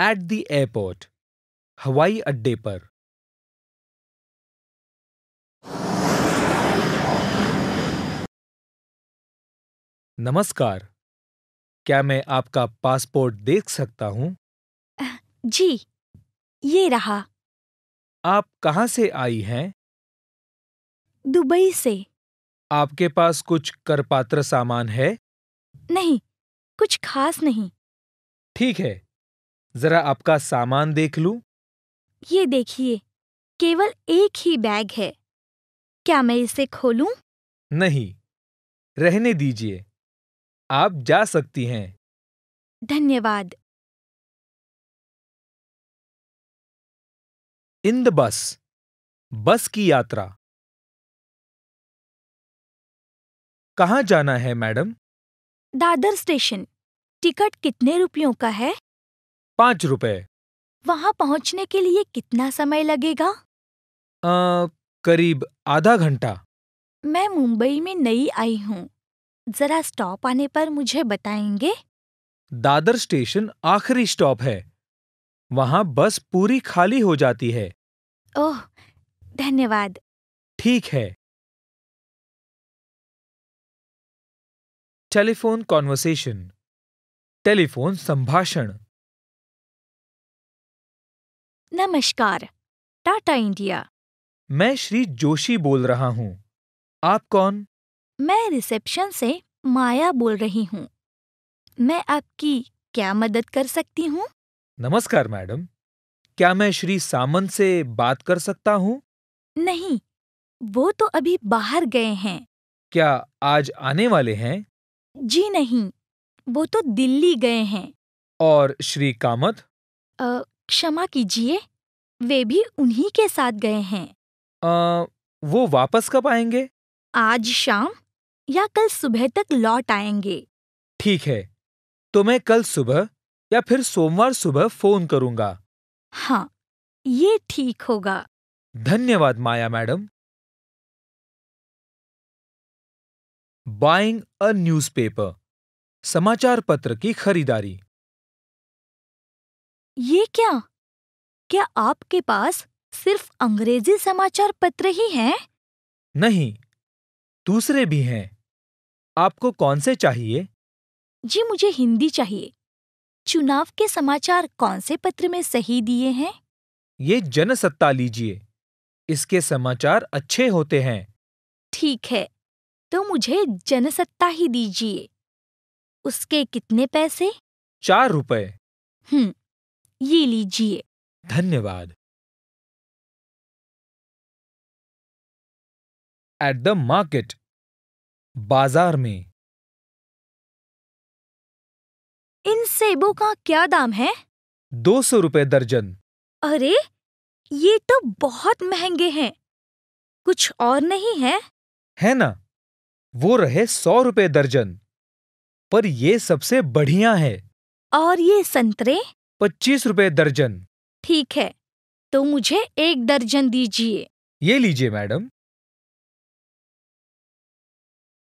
At the airport हवाई अड्डे पर नमस्कार क्या मैं आपका पासपोर्ट देख सकता हूँ जी ये रहा आप कहाँ से आई हैं दुबई से आपके पास कुछ करपात्र सामान है नहीं कुछ खास नहीं ठीक है जरा आपका सामान देख लूं? ये देखिए केवल एक ही बैग है क्या मैं इसे खोलूं? नहीं रहने दीजिए आप जा सकती हैं धन्यवाद इन द बस बस की यात्रा कहाँ जाना है मैडम दादर स्टेशन टिकट कितने रुपयों का है पाँच रुपए वहाँ पहुँचने के लिए कितना समय लगेगा आ, करीब आधा घंटा मैं मुंबई में नई आई हूँ जरा स्टॉप आने पर मुझे बताएंगे दादर स्टेशन आखिरी स्टॉप है वहाँ बस पूरी खाली हो जाती है ओह धन्यवाद ठीक है टेलीफोन कॉन्वर्सेशन टेलीफोन संभाषण नमस्कार टाटा इंडिया मैं श्री जोशी बोल रहा हूँ आप कौन मैं रिसेप्शन से माया बोल रही हूँ मैं आपकी क्या मदद कर सकती हूँ नमस्कार मैडम क्या मैं श्री सामंत से बात कर सकता हूँ नहीं वो तो अभी बाहर गए हैं क्या आज आने वाले हैं जी नहीं वो तो दिल्ली गए हैं और श्री कामत आ, क्षमा कीजिए वे भी उन्हीं के साथ गए हैं आ, वो वापस कब आएंगे आज शाम या कल सुबह तक लौट आएंगे ठीक है तो मैं कल सुबह या फिर सोमवार सुबह फोन करूंगा हाँ ये ठीक होगा धन्यवाद Maya madam buying a newspaper समाचार पत्र की खरीदारी ये क्या क्या आपके पास सिर्फ अंग्रेजी समाचार पत्र ही हैं? नहीं दूसरे भी हैं आपको कौन से चाहिए जी मुझे हिंदी चाहिए चुनाव के समाचार कौन से पत्र में सही दिए हैं ये जनसत्ता लीजिए इसके समाचार अच्छे होते हैं ठीक है तो मुझे जनसत्ता ही दीजिए उसके कितने पैसे चार रुपए हम्म ये लीजिए धन्यवाद एट द मार्केट बाजार में इन सेबों का क्या दाम है दो सौ रुपए दर्जन अरे ये तो बहुत महंगे हैं कुछ और नहीं है है ना वो रहे सौ रुपए दर्जन पर ये सबसे बढ़िया है और ये संतरे पच्चीस रुपए दर्जन ठीक है तो मुझे एक दर्जन दीजिए ये लीजिए मैडम